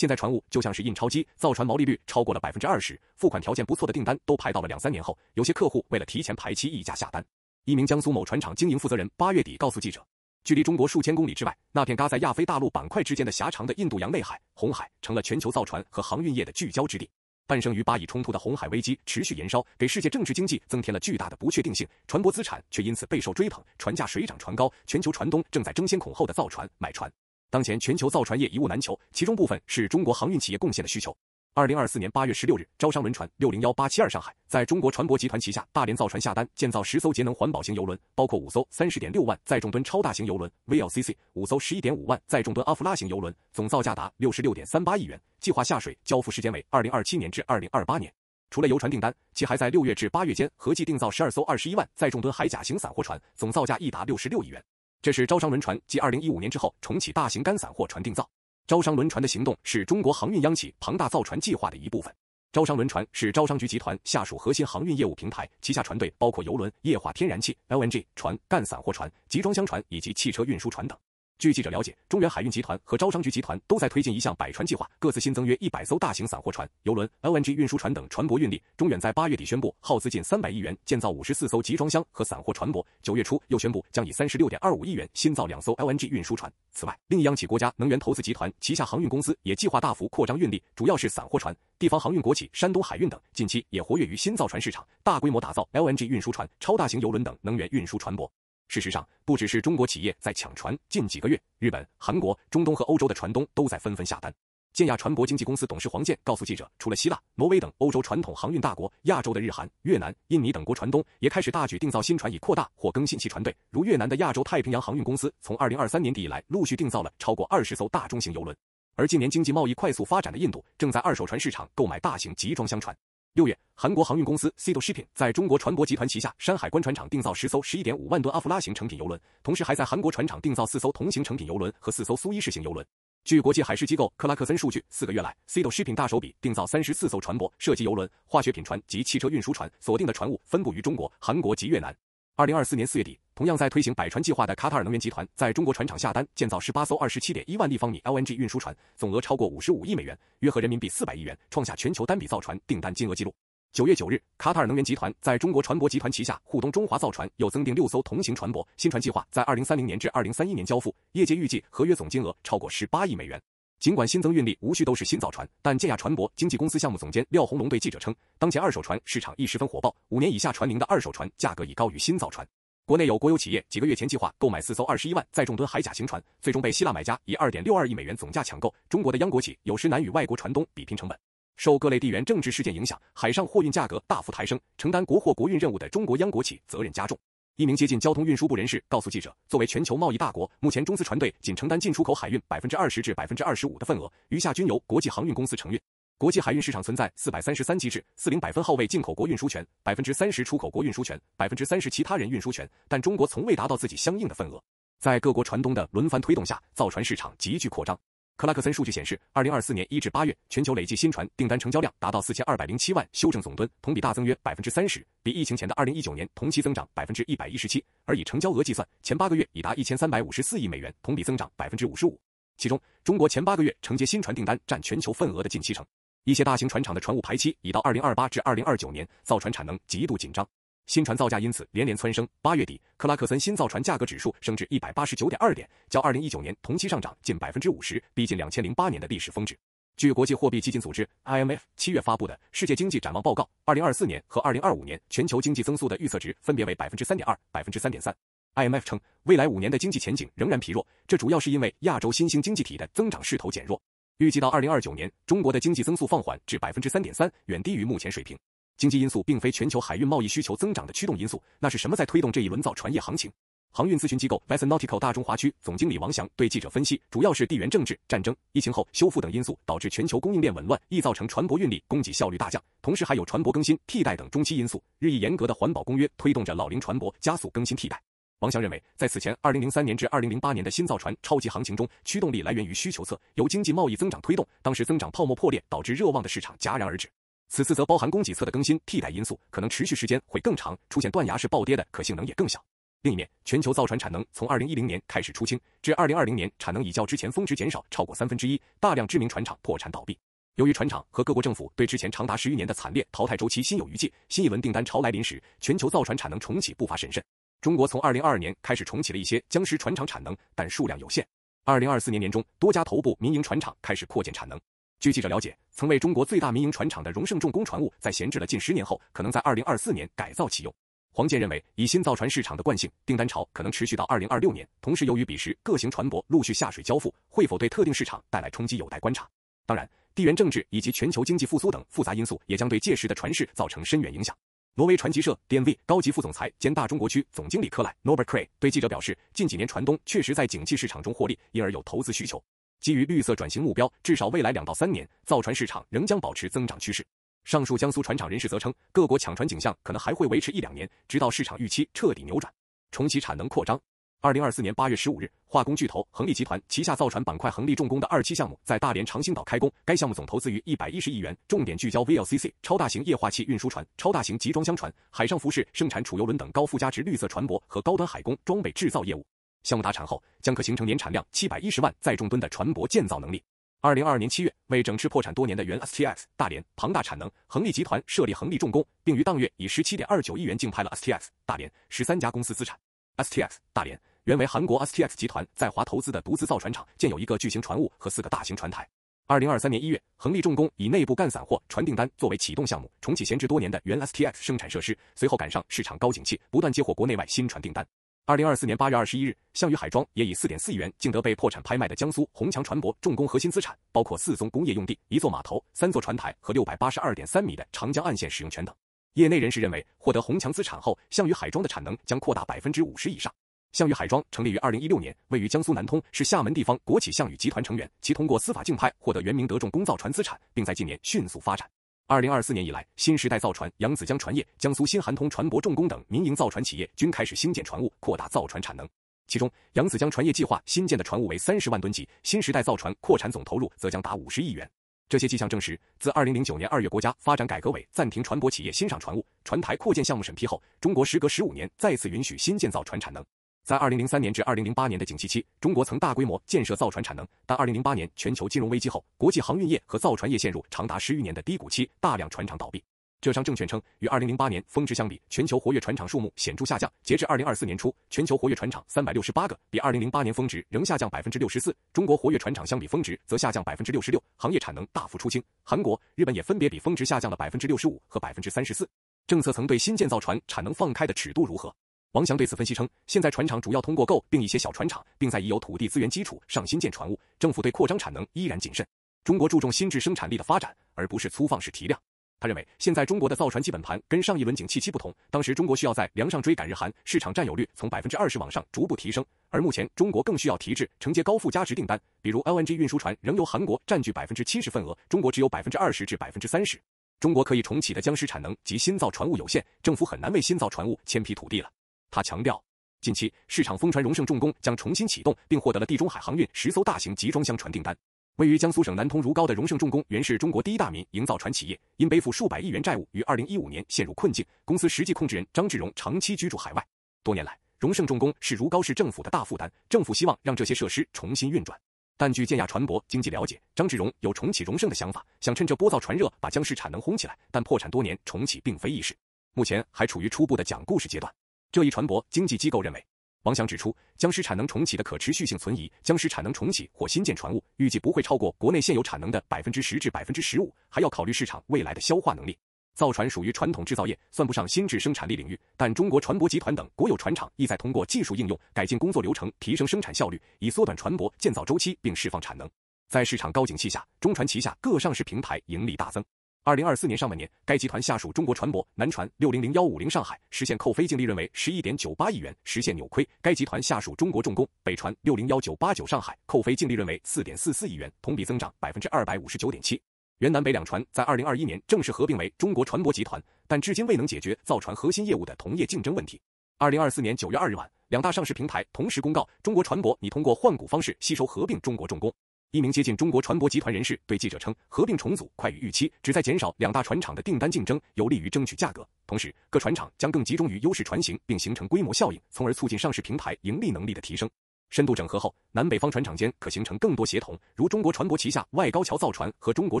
现在船务就像是印钞机，造船毛利率超过了百分之二十，付款条件不错的订单都排到了两三年后。有些客户为了提前排期，溢价下单。一名江苏某船厂经营负责人八月底告诉记者，距离中国数千公里之外，那片嘎在亚非大陆板块之间的狭长的印度洋内海——红海，成了全球造船和航运业的聚焦之地。诞生于巴以冲突的红海危机持续延烧，给世界政治经济增添了巨大的不确定性，船舶资产却因此备受追捧，船价水涨船高，全球船东正在争先恐后的造船买船。当前全球造船业一物难求，其中部分是中国航运企业贡献的需求。二零二四年八月十六日，招商轮船六零幺八七二上海在中国船舶集团旗下大连造船下单建造十艘节能环保型游轮，包括五艘三十点六万载重吨超大型游轮 VLCC，五艘十一点五万载重吨阿芙拉型游轮，总造价达六十六点三八亿元，计划下水交付时间为二零二七年至二零二八年。除了游船订单，其还在六月至八月间合计订造十二艘二十一万载重吨海甲型散货船，总造价已达六十六亿元。这是招商轮船继2015年之后重启大型干散货船定造。招商轮船的行动是中国航运央企庞大造船计划的一部分。招商轮船是招商局集团下属核心航运业务平台，旗下船队包括邮轮、液化天然气 （LNG） 船、干散货船、集装箱船以及汽车运输船等。据记者了解，中远海运集团和招商局集团都在推进一项“百船计划”，各自新增约一百艘大型散货船、游轮、LNG 运输船等船舶运力。中远在八月底宣布耗资近三百亿元建造五十四艘集装箱和散货船舶，九月初又宣布将以三十六点二五亿元新造两艘 LNG 运输船。此外，另一央企国家能源投资集团旗下航运公司也计划大幅扩张运力，主要是散货船。地方航运国企山东海运等近期也活跃于新造船市场，大规模打造 LNG 运输船、超大型游轮等能源运输船舶。事实上，不只是中国企业在抢船，近几个月，日本、韩国、中东和欧洲的船东都在纷纷下单。建亚船舶经纪公司董事黄健告诉记者，除了希腊、挪威等欧洲传统航运大国，亚洲的日韩、越南、印尼等国船东也开始大举定造新船，以扩大或更新其船队。如越南的亚洲太平洋航运公司，从2023年底以来，陆续定造了超过二十艘大中型游轮。而近年经济贸易快速发展的印度，正在二手船市场购买大型集装箱船。六月，韩国航运公司 Cedo Ship p i n g 在中国船舶集团旗下山海关船厂定造十艘十一点五万吨阿夫拉型成品油轮，同时还在韩国船厂定造四艘同型成品油轮和四艘苏伊士型油轮。据国际海事机构克拉克森数据，四个月来，Cedo Ship p i n g 大手笔定造三十四艘船舶，涉及油轮、化学品船及汽车运输船，锁定的船务分布于中国、韩国及越南。二零二四年四月底，同样在推行“百船计划”的卡塔尔能源集团在中国船厂下单建造十八艘二十七点一万立方米 LNG 运输船，总额超过五十五亿美元，约合人民币四百亿元，创下全球单笔造船订单金额纪录。九月九日，卡塔尔能源集团在中国船舶集团旗下沪东中华造船又增订六艘同型船舶，新船计划在二零三零年至二零三一年交付，业界预计合约总金额超过十八亿美元。尽管新增运力无需都是新造船，但建亚船舶经纪公司项目总监廖红龙对记者称，当前二手船市场亦十分火爆，五年以下船龄的二手船价格已高于新造船。国内有国有企业几个月前计划购买四艘二十一万载重吨海甲型船，最终被希腊买家以二点六二亿美元总价抢购。中国的央国企有时难与外国船东比拼成本。受各类地缘政治事件影响，海上货运价格大幅抬升，承担国货国运任务的中国央国企责任加重。一名接近交通运输部人士告诉记者，作为全球贸易大国，目前中资船队仅承担进出口海运百分之二十至百分之二十五的份额，余下均由国际航运公司承运。国际海运市场存在四百三十三机制，四零百分号位进口国运输权，百分之三十出口国运输权，百分之三十其他人运输权，但中国从未达到自己相应的份额。在各国船东的轮番推动下，造船市场急剧扩张。克拉克森数据显示，二零二四年一至八月，全球累计新船订单成交量达到四千二百零七万修正总吨，同比大增约百分之三十，比疫情前的二零一九年同期增长百分之一百一十七。而以成交额计算，前八个月已达一千三百五十四亿美元，同比增长百分之五十五。其中，中国前八个月承接新船订单占全球份额的近七成。一些大型船厂的船坞排期已到二零二八至二零二九年，造船产能极度紧张。新船造价因此连连蹿升。八月底，克拉克森新造船价格指数升至一百八十九点二点，较二零一九年同期上涨近百分之五十，逼近两千零八年的历史峰值。据国际货币基金组织 （IMF） 七月发布的《世界经济展望报告》，二零二四年和二零二五年全球经济增速的预测值分别为百分之三点二、百分之三点三。IMF 称，未来五年的经济前景仍然疲弱，这主要是因为亚洲新兴经济体的增长势头减弱。预计到二零二九年，中国的经济增速放缓至百分之三点三，远低于目前水平。经济因素并非全球海运贸易需求增长的驱动因素，那是什么在推动这一轮造船业行情？航运咨询机构 Vessnautico 大中华区总经理王翔对记者分析，主要是地缘政治、战争、疫情后修复等因素导致全球供应链紊乱，易造成船舶运力供给效率大降，同时还有船舶更新替代等中期因素。日益严格的环保公约推动着老龄船舶加速更新替代。王翔认为，在此前2003年至2008年的新造船超级行情中，驱动力来源于需求侧，由经济贸易增长推动，当时增长泡沫破裂导致热望的市场戛然而止。此次则包含供给侧的更新替代因素，可能持续时间会更长，出现断崖式暴跌的可性能也更小。另一面，全球造船产能从二零一零年开始出清，至二零二零年产能已较之前峰值减少超过三分之一，大量知名船厂破产倒闭。由于船厂和各国政府对之前长达十余年的惨烈淘汰周期心有余悸，新一轮订单潮来临时，全球造船产能重启步伐审慎。中国从二零二二年开始重启了一些僵尸船厂产能，但数量有限。二零二四年年中，多家头部民营船厂开始扩建产能。据记者了解，曾为中国最大民营船厂的荣盛重工船务，在闲置了近十年后，可能在二零二四年改造启用。黄健认为，以新造船市场的惯性，订单潮可能持续到二零二六年。同时，由于彼时各型船舶陆续下水交付，会否对特定市场带来冲击有待观察。当然，地缘政治以及全球经济复苏等复杂因素，也将对届时的船市造成深远影响。挪威船级社 DNV 高级副总裁兼大中国区总经理克莱 Norbert r y 对记者表示，近几年船东确实在景气市场中获利，因而有投资需求。基于绿色转型目标，至少未来两到三年，造船市场仍将保持增长趋势。上述江苏船厂人士则称，各国抢船景象可能还会维持一两年，直到市场预期彻底扭转，重启产能扩张。二零二四年八月十五日，化工巨头恒力集团旗下造船板块恒力重工的二期项目在大连长兴岛开工，该项目总投资逾一百一十亿元，重点聚焦 VLCC 超大型液化气运输船、超大型集装箱船、海上浮式生产储油轮等高附加值绿色船舶和高端海工装备制造业务。项目达产后，将可形成年产量七百一十万载重吨的船舶建造能力。二零二二年七月，为整治破产多年的原 STX 大连庞大产能，恒力集团设立恒力重工，并于当月以十七点二九亿元竞拍了 STX 大连十三家公司资产。STX 大连原为韩国 STX 集团在华投资的独资造船厂，建有一个巨型船坞和四个大型船台。二零二三年一月，恒力重工以内部干散货船订单作为启动项目，重启闲置多年的原 STX 生产设施，随后赶上市场高景气，不断接获国内外新船订单。二零二四年八月二十一日，项羽海装也以四点四亿元竞得被破产拍卖的江苏红强船舶重工核心资产，包括四宗工业用地、一座码头、三座船台和六百八十二点三米的长江岸线使用权等。业内人士认为，获得红强资产后，项羽海装的产能将扩大百分之五十以上。项羽海装成立于二零一六年，位于江苏南通，是厦门地方国企项羽集团成员。其通过司法竞拍获得原名德重工造船资产，并在近年迅速发展。二零二四年以来，新时代造船、扬子江船业、江苏新韩通船舶重工等民营造船企业均开始新建船坞，扩大造船产能。其中，扬子江船业计划新建的船坞为三十万吨级；新时代造船扩产总投入则将达五十亿元。这些迹象证实，自二零零九年二月国家发展改革委暂停船舶企业新上船坞、船台扩建项目审批后，中国时隔十五年再次允许新建造船产能。在二零零三年至二零零八年的景气期，中国曾大规模建设造船产能，但二零零八年全球金融危机后，国际航运业和造船业陷入长达十余年的低谷期，大量船厂倒闭。浙商证券称，与二零零八年峰值相比，全球活跃船厂数目显著下降。截至二零二四年初，全球活跃船厂三百六十八个，比二零零八年峰值仍下降百分之六十四。中国活跃船厂相比峰值则下降百分之六十六，行业产能大幅出清。韩国、日本也分别比峰值下降了百分之六十五和百分之三十四。政策曾对新建造船产能放开的尺度如何？王翔对此分析称，现在船厂主要通过购并一些小船厂，并在已有土地资源基础上新建船坞。政府对扩张产能依然谨慎。中国注重新质生产力的发展，而不是粗放式提量。他认为，现在中国的造船基本盘跟上一轮景气期不同，当时中国需要在梁上追赶日韩，市场占有率从百分之二十往上逐步提升。而目前中国更需要提质，承接高附加值订单，比如 LNG 运输船仍由韩国占据百分之七十份额，中国只有百分之二十至百分之三十。中国可以重启的僵尸产能及新造船坞有限，政府很难为新造船坞迁批土地了。他强调，近期市场风传荣盛重工将重新启动，并获得了地中海航运十艘大型集装箱船订单。位于江苏省南通如皋的荣盛重工原是中国第一大民营造船企业，因背负数百亿元债务，于二零一五年陷入困境。公司实际控制人张志荣长期居住海外，多年来，荣盛重工是如皋市政府的大负担。政府希望让这些设施重新运转，但据建亚船舶经济了解，张志荣有重启荣盛的想法，想趁这波造船热把江氏产能轰起来，但破产多年，重启并非易事，目前还处于初步的讲故事阶段。这一船舶经济机构认为，王翔指出，僵尸产能重启的可持续性存疑。僵尸产能重启或新建船坞，预计不会超过国内现有产能的百分之十至百分之十五，还要考虑市场未来的消化能力。造船属于传统制造业，算不上新质生产力领域，但中国船舶集团等国有船厂意在通过技术应用改进工作流程，提升生产效率，以缩短船舶建造周期并释放产能。在市场高景气下，中船旗下各上市平台盈利大增。二零二四年上半年，该集团下属中国船舶南船六零零幺五零上海实现扣非净利润为十一点九八亿元，实现扭亏。该集团下属中国重工北船六零幺九八九上海扣非净利润为四点四四亿元，同比增长百分之二百五十九点七。原南北两船在二零二一年正式合并为中国船舶集团，但至今未能解决造船核心业务的同业竞争问题。二零二四年九月二日晚，两大上市平台同时公告，中国船舶拟通过换股方式吸收合并中国重工。一名接近中国船舶集团人士对记者称，合并重组快于预期，旨在减少两大船厂的订单竞争，有利于争取价格。同时，各船厂将更集中于优势船型，并形成规模效应，从而促进上市平台盈利能力的提升。深度整合后，南北方船厂间可形成更多协同，如中国船舶旗下外高桥造船和中国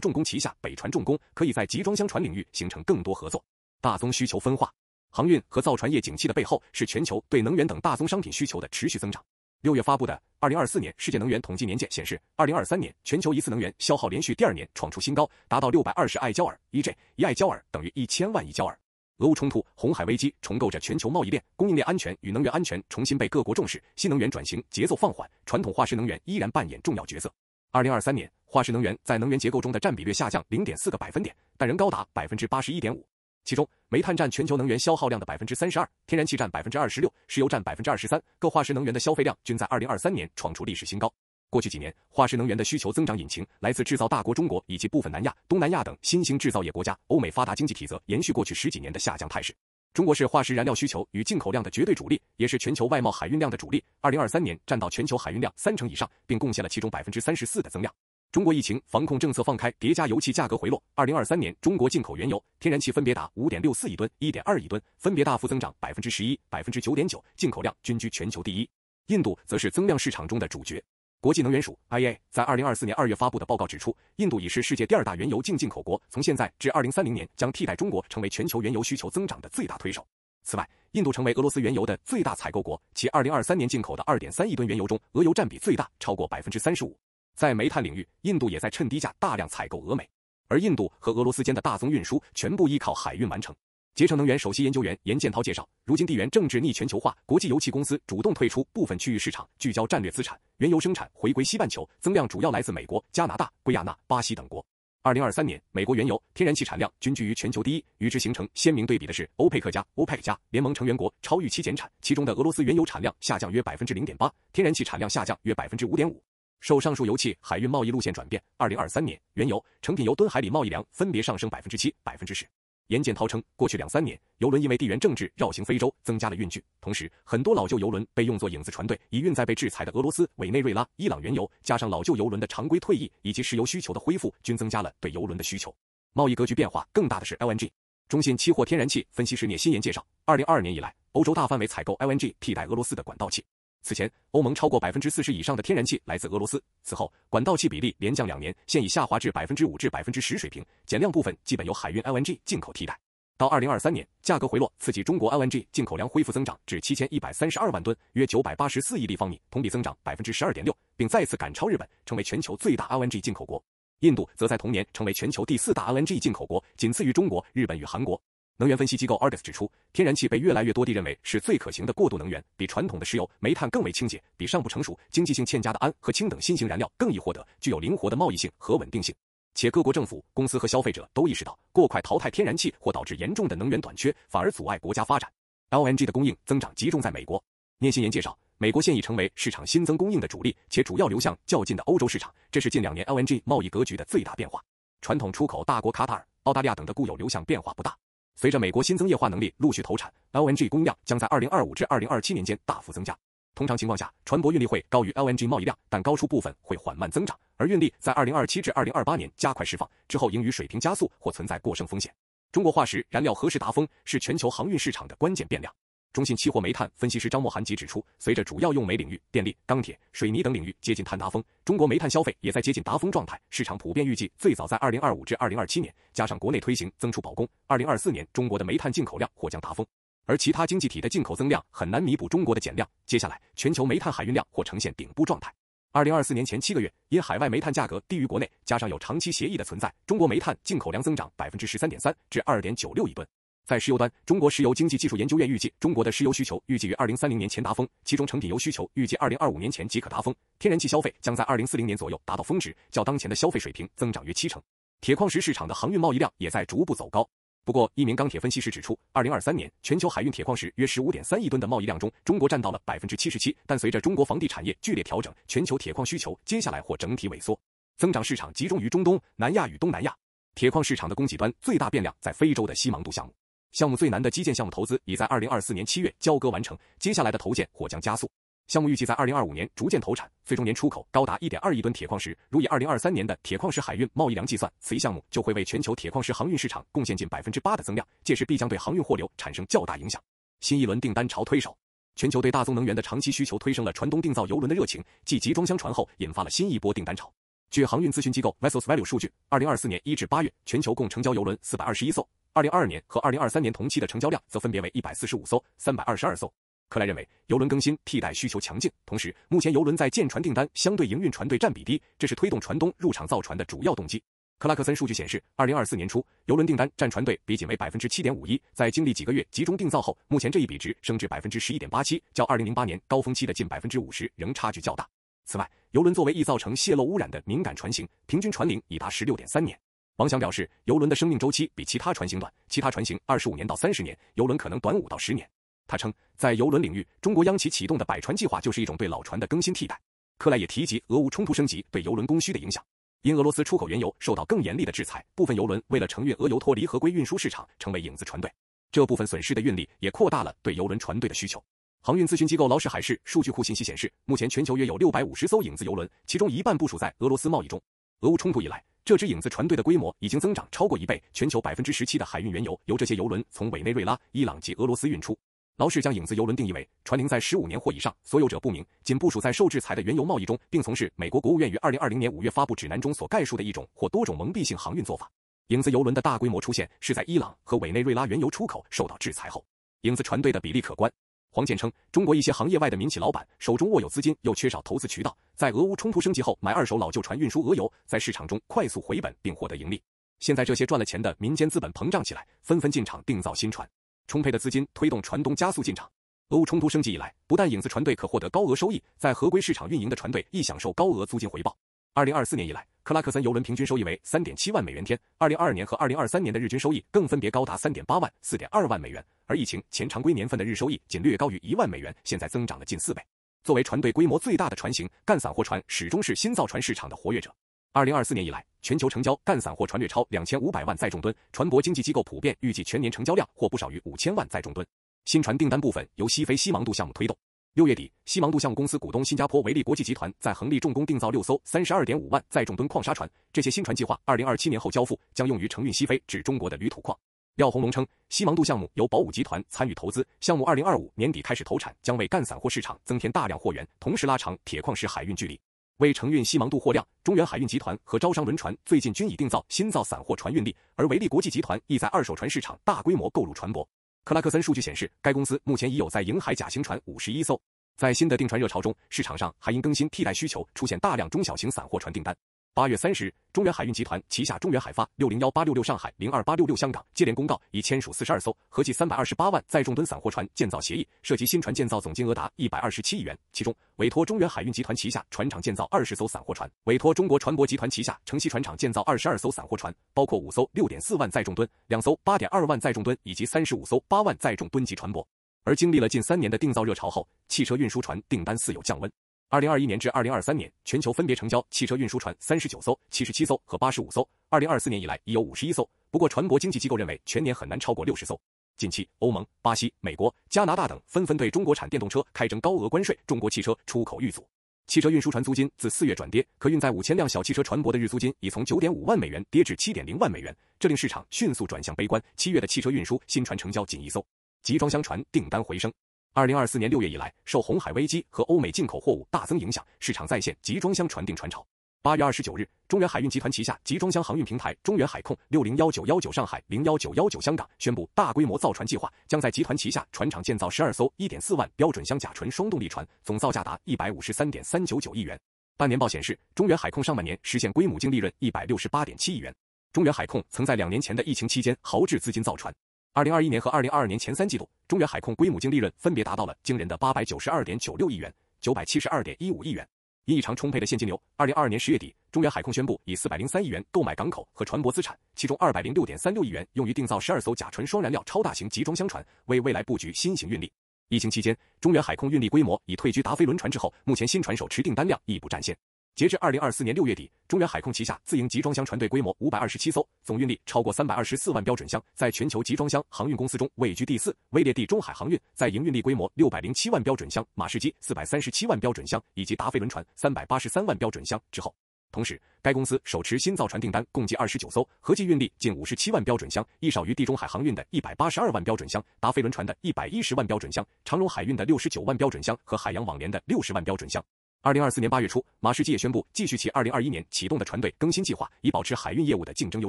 重工旗下北船重工，可以在集装箱船领域形成更多合作。大宗需求分化，航运和造船业景气的背后是全球对能源等大宗商品需求的持续增长。六月发布的《二零二四年世界能源统计年鉴》显示，二零二三年全球一次能源消耗连续第二年创出新高，达到六百二十艾焦耳 （EJ），一艾焦耳等于一千万亿焦耳。俄乌冲突、红海危机重构着全球贸易链，供应链安全与能源安全重新被各国重视。新能源转型节奏放缓，传统化石能源依然扮演重要角色。二零二三年，化石能源在能源结构中的占比略下降零点四个百分点，但仍高达百分之八十一点五。其中，煤炭占全球能源消耗量的百分之三十二，天然气占百分之二十六，石油占百分之二十三，各化石能源的消费量均在二零二三年创出历史新高。过去几年，化石能源的需求增长引擎来自制造大国中国以及部分南亚、东南亚等新兴制造业国家，欧美发达经济体则延续过去十几年的下降态势。中国是化石燃料需求与进口量的绝对主力，也是全球外贸海运量的主力。二零二三年占到全球海运量三成以上，并贡献了其中百分之三十四的增量。中国疫情防控政策放开叠加油气价格回落，二零二三年中国进口原油、天然气分别达五点六四亿吨、一点二亿吨，分别大幅增长百分之十一、百分之九点九，进口量均居全球第一。印度则是增量市场中的主角。国际能源署 （IEA） 在二零二四年二月发布的报告指出，印度已是世界第二大原油净进口国，从现在至二零三零年将替代中国成为全球原油需求增长的最大推手。此外，印度成为俄罗斯原油的最大采购国，其二零二三年进口的二点三亿吨原油中，俄油占比最大，超过百分之三十五。在煤炭领域，印度也在趁低价大量采购俄煤，而印度和俄罗斯间的大宗运输全部依靠海运完成。捷成能源首席研究员严建涛介绍，如今地缘政治逆全球化，国际油气公司主动退出部分区域市场，聚焦战略资产，原油生产回归西半球，增量主要来自美国、加拿大、圭亚那、巴西等国。二零二三年，美国原油、天然气产量均居于全球第一。与之形成鲜明对比的是，欧佩克加欧佩克加）联盟成员国超预期减产，其中的俄罗斯原油产量下降约百分之零点八，天然气产量下降约百分之五点五。受上述油气海运贸易路线转变，二零二三年原油成品油吨海里贸易量分别上升百分之七、百分之十。严建涛称，过去两三年，油轮因为地缘政治绕行非洲，增加了运距，同时很多老旧油轮被用作影子船队，以运载被制裁的俄罗斯、委内瑞拉、伊朗原油。加上老旧油轮的常规退役以及石油需求的恢复，均增加了对油轮的需求。贸易格局变化更大的是 LNG。中信期货天然气分析师聂新言介绍，二零二二年以来，欧洲大范围采购 LNG 替代俄罗斯的管道气。此前，欧盟超过百分之四十以上的天然气来自俄罗斯。此后，管道气比例连降两年，现已下滑至百分之五至百分之十水平。减量部分基本由海运 LNG 进口替代。到二零二三年，价格回落，刺激中国 LNG 进口量恢复增长至七千一百三十二万吨，约九百八十四亿立方米，同比增长百分之十二点六，并再次赶超日本，成为全球最大 LNG 进口国。印度则在同年成为全球第四大 LNG 进口国，仅次于中国、日本与韩国。能源分析机构 a r g u s 指出，天然气被越来越多地认为是最可行的过渡能源，比传统的石油、煤炭更为清洁，比尚不成熟、经济性欠佳的氨和氢等新型燃料更易获得，具有灵活的贸易性和稳定性。且各国政府、公司和消费者都意识到，过快淘汰天然气或导致严重的能源短缺，反而阻碍国家发展。LNG 的供应增长集中在美国。聂新言介绍，美国现已成为市场新增供应的主力，且主要流向较近的欧洲市场，这是近两年 LNG 贸易格局的最大变化。传统出口大国卡塔尔、澳大利亚等的固有流向变化不大。随着美国新增液化能力陆续投产，LNG 供量将在二零二五至二零二七年间大幅增加。通常情况下，船舶运力会高于 LNG 贸易量，但高出部分会缓慢增长，而运力在二零二七至二零二八年加快释放之后，盈余水平加速或存在过剩风险。中国化石燃料何时达峰是全球航运市场的关键变量。中信期货煤炭分析师张默涵即指出，随着主要用煤领域电力、钢铁、水泥等领域接近碳达峰，中国煤炭消费也在接近达峰状态。市场普遍预计，最早在二零二五至二零二七年，加上国内推行增储保供，二零二四年中国的煤炭进口量或将达峰，而其他经济体的进口增量很难弥补中国的减量。接下来，全球煤炭海运量或呈现顶部状态。二零二四年前七个月，因海外煤炭价格低于国内，加上有长期协议的存在，中国煤炭进口量增长百分之十三点三，至二点九六亿吨。在石油端，中国石油经济技术研究院预计，中国的石油需求预计于二零三零年前达峰，其中成品油需求预计二零二五年前即可达峰。天然气消费将在二零四零年左右达到峰值，较当前的消费水平增长约七成。铁矿石市场的航运贸易量也在逐步走高。不过，一名钢铁分析师指出，二零二三年全球海运铁矿石约十五点三亿吨的贸易量中，中国占到了百分之七十七。但随着中国房地产业剧烈调整，全球铁矿需求接下来或整体萎缩，增长市场集中于中东、南亚与东南亚。铁矿市场的供给端最大变量在非洲的西芒杜项目。项目最难的基建项目投资已在二零二四年七月交割完成，接下来的投建或将加速。项目预计在二零二五年逐渐投产，最终年出口高达一点二亿吨铁矿石。如以二零二三年的铁矿石海运贸易量计算，此一项目就会为全球铁矿石航运市场贡献近百分之八的增量，届时必将对航运货流产生较大影响。新一轮订单潮推手，全球对大宗能源的长期需求推升了船东定造油轮的热情，继集装箱船后，引发了新一波订单潮。据航运咨询机构 Vessel s Value 数据，二零二四年一至八月，全球共成交油轮四百二十一艘。二零二二年和二零二三年同期的成交量则分别为一百四十五艘、三百二十二艘。克莱认为，游轮更新替代需求强劲，同时目前游轮在舰船订单相对营运船队占比低，这是推动船东入场造船的主要动机。克拉克森数据显示，二零二四年初游轮订单占船队比仅为百分之七点五一，在经历几个月集中定造后，目前这一比值升至百分之十一点八七，较二零零八年高峰期的近百分之五十仍差距较大。此外，游轮作为易造成泄漏污染的敏感船型，平均船龄已达十六点三年。王翔表示，游轮的生命周期比其他船型短，其他船型二十五年到三十年，游轮可能短五到十年。他称，在游轮领域，中国央企启动的“百船计划”就是一种对老船的更新替代。克莱也提及，俄乌冲突升级对游轮供需的影响。因俄罗斯出口原油受到更严厉的制裁，部分游轮为了承运俄油脱离合规运输市场，成为影子船队。这部分损失的运力也扩大了对游轮船队的需求。航运咨询机构劳氏海事数据库信息显示，目前全球约有六百五十艘影子游轮，其中一半部署在俄罗斯贸易中。俄乌冲突以来。这支影子船队的规模已经增长超过一倍，全球百分之十七的海运原油由这些油轮从委内瑞拉、伊朗及俄罗斯运出。劳氏将影子油轮定义为船龄在十五年或以上、所有者不明、仅部署在受制裁的原油贸易中，并从事美国国务院于二零二零年五月发布指南中所概述的一种或多种蒙蔽性航运做法。影子油轮的大规模出现是在伊朗和委内瑞拉原油出口受到制裁后，影子船队的比例可观。黄健称，中国一些行业外的民企老板手中握有资金，又缺少投资渠道，在俄乌冲突升级后买二手老旧船运输俄油，在市场中快速回本并获得盈利。现在这些赚了钱的民间资本膨胀起来，纷纷进场定造新船，充沛的资金推动船东加速进场。俄乌冲突升级以来，不但影子船队可获得高额收益，在合规市场运营的船队亦享受高额租金回报。二零二四年以来，克拉克森游轮平均收益为三点七万美元天。二零二二年和二零二三年的日均收益更分别高达三点八万、四点二万美元，而疫情前常规年份的日收益仅略高于一万美元，现在增长了近四倍。作为船队规模最大的船型，干散货船始终是新造船市场的活跃者。二零二四年以来，全球成交干散货船略超两千五百万载重吨，船舶经济机构普遍预计全年成交量或不少于五千万载重吨。新船订单部分由西非西芒杜项目推动。六月底，西芒杜项目公司股东新加坡维利国际集团在恒力重工定造六艘三十二点五万载重吨矿砂船，这些新船计划二零二七年后交付，将用于承运西非至中国的铝土矿。廖红龙称，西芒杜项目由宝武集团参与投资，项目二零二五年底开始投产，将为干散货市场增添大量货源，同时拉长铁矿石海运距离。为承运西芒杜货量，中原海运集团和招商轮船最近均已定造新造散货船运力，而维利国际集团亦在二手船市场大规模购入船舶。克拉克森数据显示，该公司目前已有在瀛海甲型船五十一艘。在新的订船热潮中，市场上还因更新替代需求出现大量中小型散货船订单。八月三十日，中原海运集团旗下中原海发六零幺八六六上海零二八六六香港接连公告，已签署四十二艘合计三百二十八万载重吨散货船建造协议，涉及新船建造总金额达一百二十七亿元。其中，委托中原海运集团旗下船厂建造二十艘散货船，委托中国船舶集团旗下城西船厂建造二十二艘散货船，包括五艘六点四万载重吨、两艘八点二万载重吨以及三十五艘八万载重吨级船舶。而经历了近三年的定造热潮后，汽车运输船订单似有降温。二零二一年至二零二三年，全球分别成交汽车运输船三十九艘、七十七艘和八十五艘。二零二四年以来已有五十一艘，不过船舶经济机构认为全年很难超过六十艘。近期，欧盟、巴西、美国、加拿大等纷纷对中国产电动车开征高额关税，中国汽车出口遇阻。汽车运输船租金自四月转跌，可运载五千辆小汽车船舶的日租金已从九点五万美元跌至七点零万美元，这令市场迅速转向悲观。七月的汽车运输新船成交仅一艘，集装箱船订单回升。二零二四年六月以来，受红海危机和欧美进口货物大增影响，市场再现集装箱船定船潮。八月二十九日，中原海运集团旗下集装箱航运平台中原海控六零幺九幺九上海零幺九幺九香港宣布大规模造船计划，将在集团旗下船厂建造十二艘一点四万标准箱甲醇双动力船，总造价达一百五十三点三九九亿元。半年报显示，中原海控上半年实现归母净利润一百六十八点七亿元。中原海控曾在两年前的疫情期间豪掷资金造船。二零二一年和二零二二年前三季度，中原海控规母净利润分别达到了惊人的八百九十二点九六亿元、九百七十二点一五亿元。异常充沛的现金流，二零二二年十月底，中原海控宣布以四百零三亿元购买港口和船舶资产，其中二百零六点三六亿元用于定造十二艘甲醇双燃料超大型集装箱船，为未来布局新型运力。疫情期间，中原海控运力规模已退居达飞轮船之后，目前新船手持订单量亦不占先。截至二零二四年六月底，中远海控旗下自营集装箱船队规模五百二十七艘，总运力超过三百二十四万标准箱，在全球集装箱航运公司中位居第四，位列地中海航运在营运力规模六百零七万标准箱、马士基四百三十七万标准箱以及达菲轮船三百八十三万标准箱之后。同时，该公司手持新造船订单共计二十九艘，合计运力近五十七万标准箱，亦少于地中海航运的一百八十二万标准箱、达菲轮船的一百一十万标准箱、长荣海运的六十九万标准箱和海洋网联的六十万标准箱。二零二四年八月初，马士基也宣布继续其二零二一年启动的船队更新计划，以保持海运业务的竞争优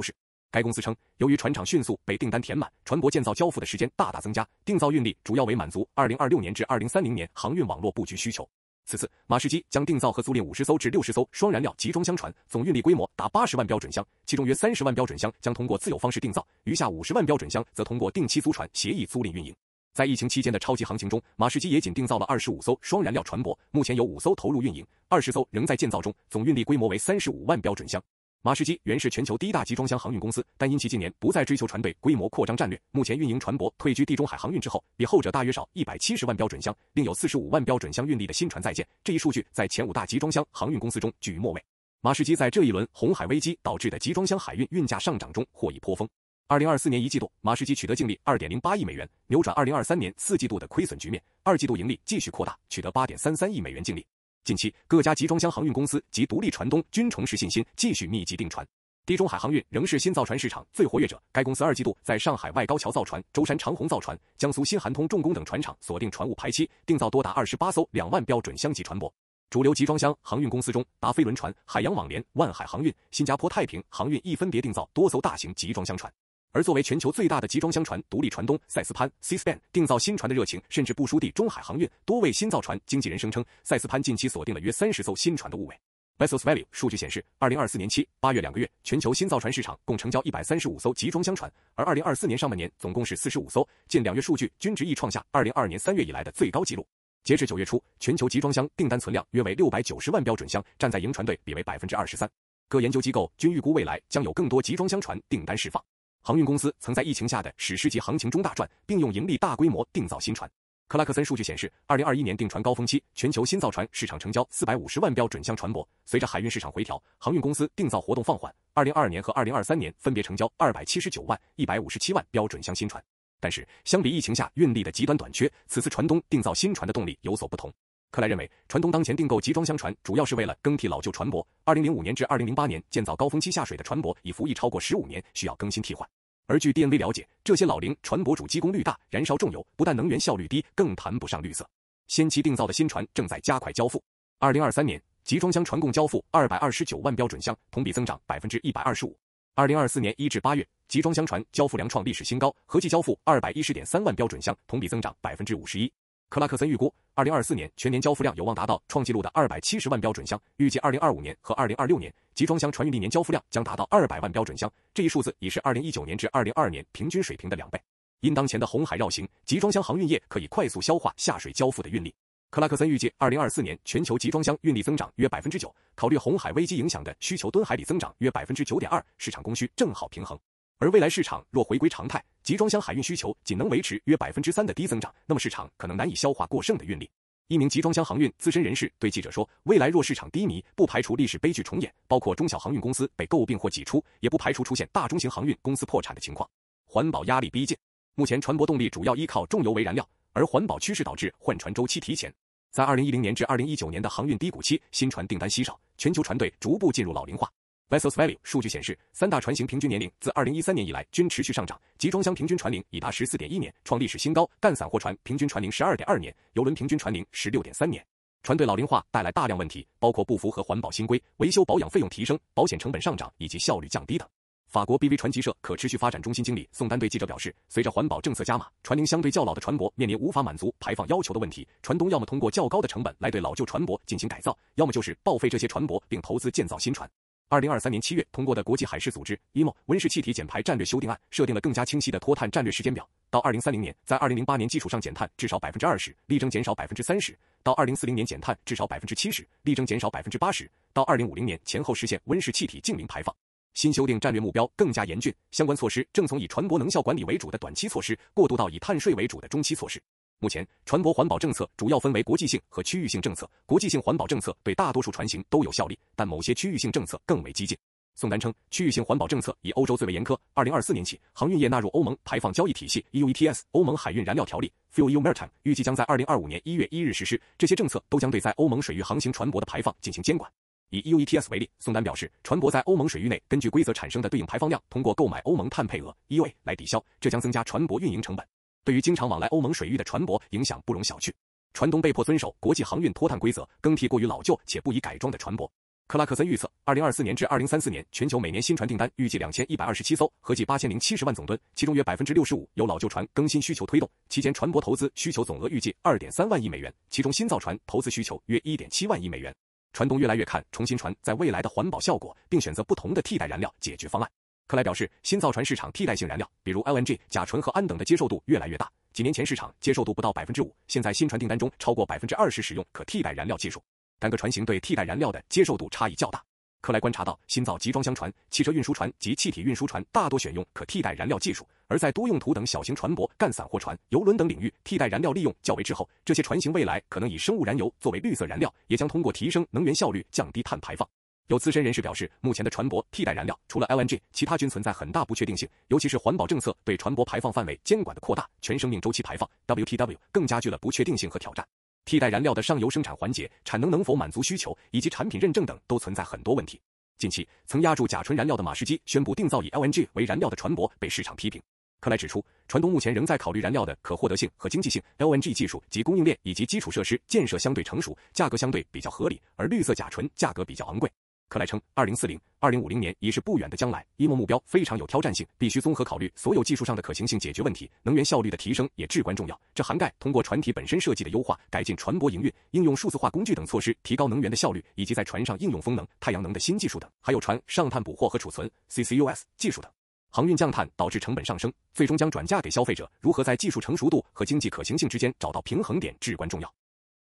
势。该公司称，由于船厂迅速被订单填满，船舶建造交付的时间大大增加，定造运力主要为满足二零二六年至二零三零年航运网络布局需求。此次，马士基将定造和租赁五十艘至六十艘双燃料集装箱船，总运力规模达八十万标准箱，其中约三十万标准箱将通过自有方式定造，余下五十万标准箱则通过定期租船协议租赁运营。在疫情期间的超级行情中，马士基也仅定造了二十五艘双燃料船舶，目前有五艘投入运营，二十艘仍在建造中，总运力规模为三十五万标准箱。马士基原是全球第一大集装箱航运公司，但因其近年不再追求船队规模扩张战略，目前运营船舶退居地中海航运之后，比后者大约少一百七十万标准箱，并有四十五万标准箱运力的新船在建。这一数据在前五大集装箱航运公司中居于末位。马士基在这一轮红海危机导致的集装箱海运运价上涨中获益颇丰。二零二四年一季度，马士基取得净利二点零八亿美元，扭转二零二三年四季度的亏损局面。二季度盈利继续扩大，取得八点三三亿美元净利。近期，各家集装箱航运公司及独立船东均重拾信心，继续密集订船。地中海航运仍是新造船市场最活跃者。该公司二季度在上海外高桥造船、舟山长虹造船、江苏新韩通重工等船厂锁定船务排期，定造多达二十八艘两万标准箱级船舶。主流集装箱航运公司中，达飞轮船、海洋网联、万海航运、新加坡太平航运亦分别定造多艘大型集装箱船。而作为全球最大的集装箱船独立船东塞斯潘 （Cispan） 定造新船的热情，甚至不输地中海航运。多位新造船经纪人声称，塞斯潘近期锁定了约三十艘新船的物位。Vessel s Value 数据显示，二零二四年七、八月两个月，全球新造船市场共成交一百三十五艘集装箱船，而二零二四年上半年总共是四十五艘，近两月数据均值亦创下二零二二年三月以来的最高纪录。截至九月初，全球集装箱订单存量约为六百九十万标准箱，站在营船队比为百分之二十三。各研究机构均预估未来将有更多集装箱船订单释放。航运公司曾在疫情下的史诗级行情中大赚，并用盈利大规模定造新船。克拉克森数据显示，二零二一年定船高峰期，全球新造船市场成交四百五十万标准箱船舶。随着海运市场回调，航运公司定造活动放缓。二零二二年和二零二三年分别成交二百七十九万、一百五十七万标准箱新船。但是，相比疫情下运力的极端短缺，此次船东定造新船的动力有所不同。克莱认为，船东当前订购集装箱船主要是为了更替老旧船舶。二零零五年至二零零八年建造高峰期下水的船舶已服役超过十五年，需要更新替换。而据 DNV 了解，这些老龄船舶主机功率大，燃烧重油，不但能源效率低，更谈不上绿色。先期定造的新船正在加快交付。二零二三年，集装箱船共交付二百二十九万标准箱，同比增长百分之一百二十五。二零二四年一至八月，集装箱船交付量创历史新高，合计交付二百一十点三万标准箱，同比增长百分之五十一。克拉克森预估，二零二四年全年交付量有望达到创纪录的二百七十万标准箱。预计二零二五年和二零二六年，集装箱船运历年交付量将达到二百万标准箱，这一数字已是二零一九年至二零二二年平均水平的两倍。因当前的红海绕行，集装箱航运业可以快速消化下水交付的运力。克拉克森预计，二零二四年全球集装箱运力增长约百分之九，考虑红海危机影响的需求吨海里增长约百分之九点二，市场供需正好平衡。而未来市场若回归常态，集装箱海运需求仅能维持约百分之三的低增长，那么市场可能难以消化过剩的运力。一名集装箱航运资深人士对记者说：“未来若市场低迷，不排除历史悲剧重演，包括中小航运公司被诟病或挤出，也不排除出现大中型航运公司破产的情况。”环保压力逼近，目前船舶动力主要依靠重油为燃料，而环保趋势导致换船周期提前。在二零一零年至二零一九年的航运低谷期，新船订单稀少，全球船队逐步进入老龄化。Vessel Value 数据显示，三大船型平均年龄自2013年以来均持续上涨。集装箱平均船龄已达14.1年，创历史新高；干散货船平均船龄12.2年；油轮平均船龄16.3年。船队老龄化带来大量问题，包括不符合环保新规、维修保养费用提升、保险成本上涨以及效率降低等。法国 BV 船级社可持续发展中心经理宋丹对记者表示，随着环保政策加码，船龄相对较老的船舶面临无法满足排放要求的问题。船东要么通过较高的成本来对老旧船舶进行改造，要么就是报废这些船舶并投资建造新船。二零二三年七月通过的国际海事组织 IMO 温室气体减排战略修订案，设定了更加清晰的脱碳战略时间表。到二零三零年，在二零零八年基础上减碳至少百分之二十，力争减少百分之三十；到二零四零年减碳至少百分之七十，力争减少百分之八十；到二零五零年前后实现温室气体净零排放。新修订战略目标更加严峻，相关措施正从以船舶能效管理为主的短期措施，过渡到以碳税为主的中期措施。目前，船舶环保政策主要分为国际性和区域性政策。国际性环保政策对大多数船型都有效力，但某些区域性政策更为激进。宋丹称，区域性环保政策以欧洲最为严苛。二零二四年起，航运业纳入欧盟排放交易体系 （EUETS） 欧盟海运燃料条例 （Fuel e m i r s i a n 预计将在二零二五年一月一日实施。这些政策都将对在欧盟水域航行船舶的排放进行监管。以 EUETS 为例，宋丹表示，船舶在欧盟水域内根据规则产生的对应排放量，通过购买欧盟碳配额 （EU） a 来抵消，这将增加船舶运营成本。对于经常往来欧盟水域的船舶，影响不容小觑。船东被迫遵守国际航运脱碳规则，更替过于老旧且不宜改装的船舶。克拉克森预测，二零二四年至二零三四年，全球每年新船订单预计两千一百二十七艘，合计八千零七十万总吨，其中约百分之六十五由老旧船更新需求推动。期间船舶投资需求总额预计二点三万亿美元，其中新造船投资需求约一点七万亿美元。船东越来越看重新船在未来的环保效果，并选择不同的替代燃料解决方案。克莱表示，新造船市场替代性燃料，比如 LNG、甲醇和氨等的接受度越来越大。几年前，市场接受度不到百分之五，现在新船订单中超过百分之二十使用可替代燃料技术。单个船型对替代燃料的接受度差异较大。克莱观察到，新造集装箱船、汽车运输船及气体运输船大多选用可替代燃料技术，而在多用途等小型船舶、干散货船、游轮等领域，替代燃料利用较为滞后。这些船型未来可能以生物燃油作为绿色燃料，也将通过提升能源效率降低碳排放。有资深人士表示，目前的船舶替代燃料除了 L N G，其他均存在很大不确定性。尤其是环保政策对船舶排放范围监管的扩大，全生命周期排放 W T W 更加剧了不确定性和挑战。替代燃料的上游生产环节，产能能否满足需求，以及产品认证等都存在很多问题。近期，曾压住甲醇燃料的马士基宣布定造以 L N G 为燃料的船舶，被市场批评。克莱指出，船东目前仍在考虑燃料的可获得性和经济性。L N G 技术及供应链以及基础设施建设相对成熟，价格相对比较合理，而绿色甲醇价格比较昂贵。克莱称，二零四零、二零五零年已是不远的将来。一目目标非常有挑战性，必须综合考虑所有技术上的可行性解决问题。能源效率的提升也至关重要，这涵盖通过船体本身设计的优化、改进船舶营运、应用数字化工具等措施提高能源的效率，以及在船上应用风能、太阳能的新技术等，还有船上碳捕获和储存 （CCUS） 技术等。航运降碳导致成本上升，最终将转嫁给消费者。如何在技术成熟度和经济可行性之间找到平衡点至关重要。